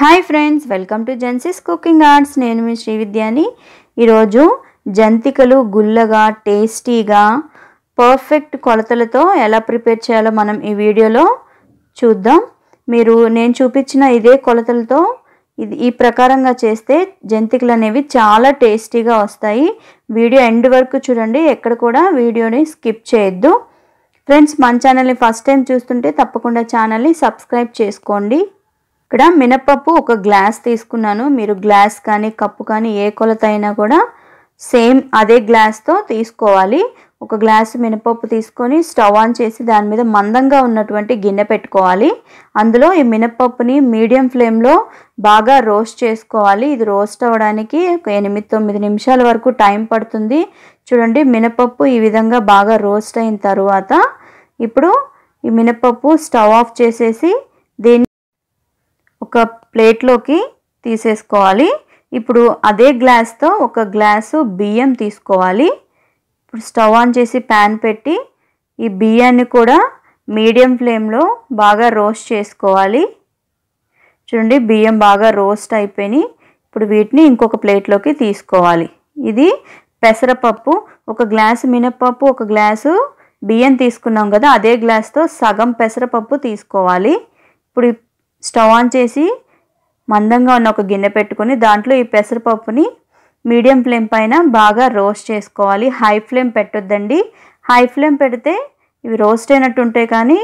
hi friends welcome to Jency's cooking arts నేను మీ శ్రీ విద్యాని ఈరోజు జంతికలు గుల్లగా టేస్టీగా పర్ఫెక్ట్ కొలతలతో ఎలా ప్రిపేర్ చేయాలో మనం ఈ వీడియోలో చూద్దాం మీరు నేను చూపించిన ఇదే కొలతలతో ఇది ఈ ప్రకారంగా చేస్తే జంతికలు అనేవి చాలా టేస్టీగా వస్తాయి వీడియో ఎండ్ వరకు చూడండి ఎక్కడ కూడా వీడియోని స్కిప్ చేయొద్దు ఫ్రెండ్స్ మన ఛానల్ని ఫస్ట్ టైం చూస్తుంటే తప్పకుండా ఛానల్ని సబ్స్క్రైబ్ చేసుకోండి ఇక్కడ మినపప్పు ఒక గ్లాస్ తీసుకున్నాను మీరు గ్లాస్ కానీ కప్పు కానీ ఏ కొలత అయినా కూడా సేమ్ అదే గ్లాస్తో తీసుకోవాలి ఒక గ్లాసు మినపప్పు తీసుకొని స్టవ్ ఆన్ చేసి దాని మీద మందంగా ఉన్నటువంటి గిన్నె పెట్టుకోవాలి అందులో ఈ మినపప్పుని మీడియం ఫ్లేమ్లో బాగా రోస్ట్ చేసుకోవాలి ఇది రోస్ట్ అవ్వడానికి ఒక ఎనిమిది తొమ్మిది నిమిషాల వరకు టైం పడుతుంది చూడండి మినపప్పు ఈ విధంగా బాగా రోస్ట్ అయిన తర్వాత ఇప్పుడు ఈ మినపప్పు స్టవ్ ఆఫ్ చేసేసి దీన్ని ఒక ప్లేట్లోకి తీసేసుకోవాలి ఇప్పుడు అదే గ్లాస్తో ఒక గ్లాసు బియ్యం తీసుకోవాలి ఇప్పుడు స్టవ్ ఆన్ చేసి ప్యాన్ పెట్టి ఈ బియ్యాన్ని కూడా మీడియం ఫ్లేమ్లో బాగా రోస్ట్ చేసుకోవాలి చూడండి బియ్యం బాగా రోస్ట్ అయిపోయి ఇప్పుడు వీటిని ఇంకొక ప్లేట్లోకి తీసుకోవాలి ఇది పెసరపప్పు ఒక గ్లాసు మినప్పప్పు ఒక గ్లాసు బియ్యం తీసుకున్నాం కదా అదే గ్లాస్తో సగం పెసరపప్పు తీసుకోవాలి ఇప్పుడు స్టవ్ ఆన్ చేసి మందంగా ఉన్న ఒక గిన్నె పెట్టుకొని దాంట్లో ఈ పెసరపప్పుని మీడియం ఫ్లేమ్ పైన బాగా రోస్ట్ చేసుకోవాలి హై ఫ్లేమ్ పెట్టొద్దండి హై ఫ్లేమ్ పెడితే ఇవి రోస్ట్ అయినట్టు ఉంటాయి కానీ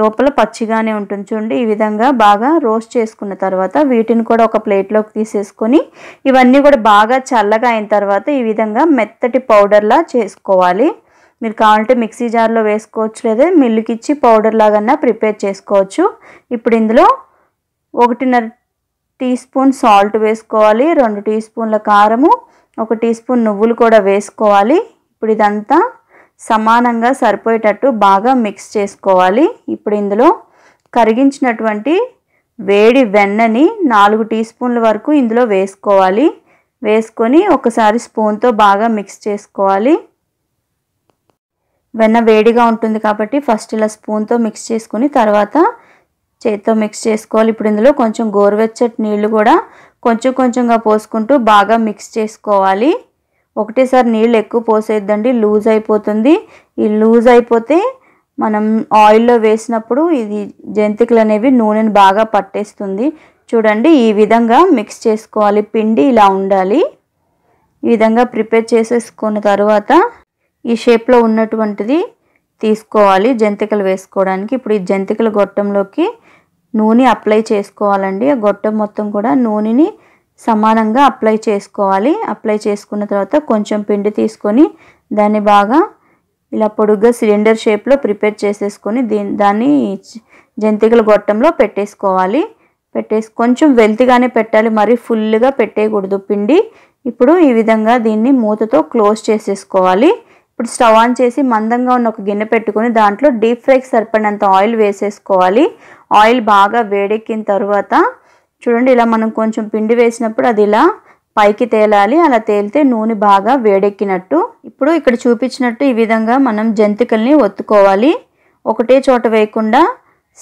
లోపల పచ్చిగానే ఉంటుంది చూడండి ఈ విధంగా బాగా రోస్ట్ చేసుకున్న తర్వాత వీటిని కూడా ఒక ప్లేట్లోకి తీసేసుకొని ఇవన్నీ కూడా బాగా చల్లగా అయిన తర్వాత ఈ విధంగా మెత్తటి పౌడర్లా చేసుకోవాలి మీరు కావాలంటే మిక్సీ జార్లో వేసుకోవచ్చు లేదా మిల్లుకిచ్చి పౌడర్ లాగన్నా ప్రిపేర్ చేసుకోవచ్చు ఇప్పుడు ఇందులో ఒకటిన్నర టీ స్పూన్ సాల్ట్ వేసుకోవాలి రెండు టీ స్పూన్ల కారము ఒక టీ స్పూన్ నువ్వులు కూడా వేసుకోవాలి ఇప్పుడు ఇదంతా సమానంగా సరిపోయేటట్టు బాగా మిక్స్ చేసుకోవాలి ఇప్పుడు ఇందులో కరిగించినటువంటి వేడి వెన్నని నాలుగు టీ స్పూన్ల వరకు ఇందులో వేసుకోవాలి వేసుకొని ఒకసారి స్పూన్తో బాగా మిక్స్ చేసుకోవాలి వెన్న వేడిగా ఉంటుంది కాబట్టి ఫస్ట్ ఇలా స్పూన్తో మిక్స్ చేసుకుని తర్వాత చేతితో మిక్స్ చేసుకోవాలి ఇప్పుడు ఇందులో కొంచెం గోరువెచ్చటి నీళ్లు కూడా కొంచెం కొంచెంగా పోసుకుంటూ బాగా మిక్స్ చేసుకోవాలి ఒకటేసారి నీళ్ళు ఎక్కువ పోసేద్దండి లూజ్ అయిపోతుంది ఈ లూజ్ అయిపోతే మనం ఆయిల్లో వేసినప్పుడు ఇది జంతికలు అనేవి నూనెను బాగా పట్టేస్తుంది చూడండి ఈ విధంగా మిక్స్ చేసుకోవాలి పిండి ఇలా ఉండాలి ఈ విధంగా ప్రిపేర్ చేసేసుకున్న తర్వాత ఈ షేప్లో ఉన్నటువంటిది తీసుకోవాలి జంతికలు వేసుకోవడానికి ఇప్పుడు ఈ జంతికల గొట్టంలోకి నూనె అప్లై చేసుకోవాలండి ఆ గొట్టం మొత్తం కూడా నూనెని సమానంగా అప్లై చేసుకోవాలి అప్లై చేసుకున్న తర్వాత కొంచెం పిండి తీసుకొని దాన్ని బాగా ఇలా పొడుగ్గా సిలిండర్ షేప్లో ప్రిపేర్ చేసేసుకొని దీని దాన్ని జంతికల గొట్టంలో పెట్టేసుకోవాలి పెట్టేసి కొంచెం వెల్తిగానే పెట్టాలి మరీ ఫుల్గా పెట్టేయకూడదు పిండి ఇప్పుడు ఈ విధంగా దీన్ని మూతతో క్లోజ్ చేసేసుకోవాలి ఇప్పుడు స్టవ్ ఆన్ చేసి మందంగా ఉన్న ఒక గిన్నె పెట్టుకొని దాంట్లో డీప్ ఫ్రైకి సరిపడినంత ఆయిల్ వేసేసుకోవాలి ఆయిల్ బాగా వేడెక్కిన తర్వాత చూడండి ఇలా మనం కొంచెం పిండి వేసినప్పుడు అది ఇలా పైకి తేలాలి అలా తేలితే నూనె బాగా వేడెక్కినట్టు ఇప్పుడు ఇక్కడ చూపించినట్టు ఈ విధంగా మనం జంతికల్ని ఒత్తుకోవాలి ఒకటే చోట వేయకుండా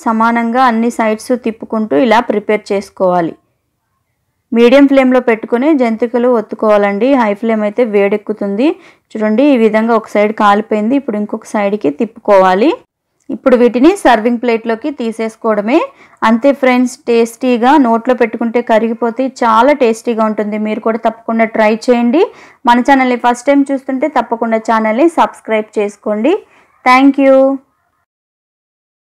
సమానంగా అన్ని సైడ్స్ తిప్పుకుంటూ ఇలా ప్రిపేర్ చేసుకోవాలి మీడియం ఫ్లేమ్లో పెట్టుకుని జంతికలు ఒత్తుకోవాలండి హై ఫ్లేమ్ అయితే వేడెక్కుతుంది చూడండి ఈ విధంగా ఒక సైడ్ కాలిపోయింది ఇప్పుడు ఇంకొక సైడ్కి తిప్పుకోవాలి ఇప్పుడు వీటిని సర్వింగ్ ప్లేట్లోకి తీసేసుకోవడమే అంతే ఫ్రెండ్స్ టేస్టీగా నోట్లో పెట్టుకుంటే కరిగిపోతే చాలా టేస్టీగా ఉంటుంది మీరు కూడా తప్పకుండా ట్రై చేయండి మన ఛానల్ని ఫస్ట్ టైం చూస్తుంటే తప్పకుండా ఛానల్ని సబ్స్క్రైబ్ చేసుకోండి థ్యాంక్